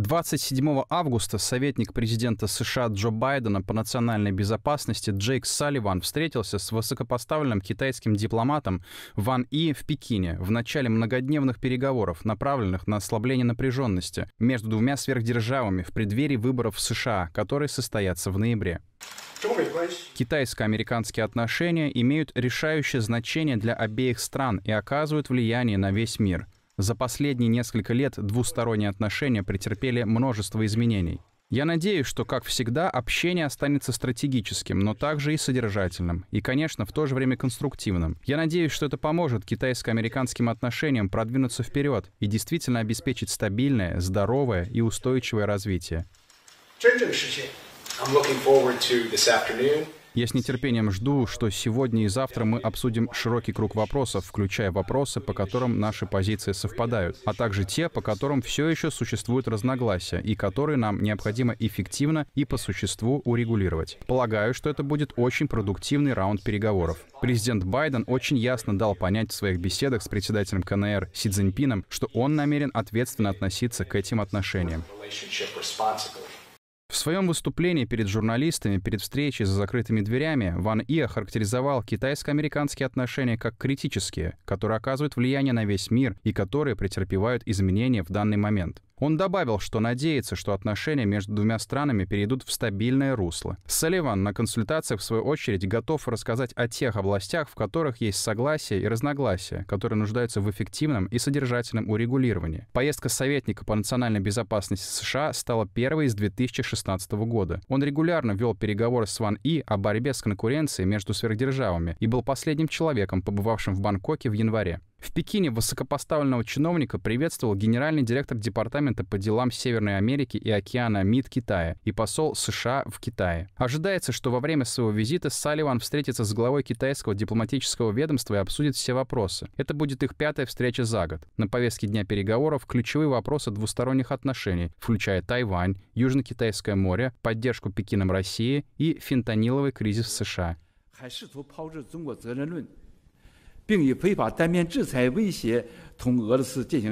27 августа советник президента США Джо Байдена по национальной безопасности Джейк Салливан встретился с высокопоставленным китайским дипломатом Ван И в Пекине в начале многодневных переговоров, направленных на ослабление напряженности между двумя сверхдержавами в преддверии выборов в США, которые состоятся в ноябре. Китайско-американские отношения имеют решающее значение для обеих стран и оказывают влияние на весь мир – за последние несколько лет двусторонние отношения претерпели множество изменений. Я надеюсь, что, как всегда, общение останется стратегическим, но также и содержательным, и, конечно, в то же время конструктивным. Я надеюсь, что это поможет китайско-американским отношениям продвинуться вперед и действительно обеспечить стабильное, здоровое и устойчивое развитие. I'm looking forward to this afternoon. Я с нетерпением жду, что сегодня и завтра мы обсудим широкий круг вопросов, включая вопросы, по которым наши позиции совпадают, а также те, по которым все еще существуют разногласия и которые нам необходимо эффективно и по существу урегулировать. Полагаю, что это будет очень продуктивный раунд переговоров. Президент Байден очень ясно дал понять в своих беседах с председателем КНР Си Цзиньпином, что он намерен ответственно относиться к этим отношениям. В своем выступлении перед журналистами, перед встречей за закрытыми дверями, Ван И охарактеризовал китайско-американские отношения как критические, которые оказывают влияние на весь мир и которые претерпевают изменения в данный момент. Он добавил, что надеется, что отношения между двумя странами перейдут в стабильное русло. Салливан на консультациях, в свою очередь, готов рассказать о тех областях, в которых есть согласие и разногласия, которые нуждаются в эффективном и содержательном урегулировании. Поездка советника по национальной безопасности США стала первой с 2016 года. Он регулярно вел переговоры с Ван И о борьбе с конкуренцией между сверхдержавами и был последним человеком, побывавшим в Бангкоке в январе. В Пекине высокопоставленного чиновника приветствовал генеральный директор Департамента по делам Северной Америки и океана МИД Китая и посол США в Китае. Ожидается, что во время своего визита Салливан встретится с главой китайского дипломатического ведомства и обсудит все вопросы. Это будет их пятая встреча за год. На повестке дня переговоров ключевые вопросы двусторонних отношений, включая Тайвань, Южно-Китайское море, поддержку Пекином России и фентаниловый кризис в США. 并以非法单边制裁威胁同俄罗斯进行。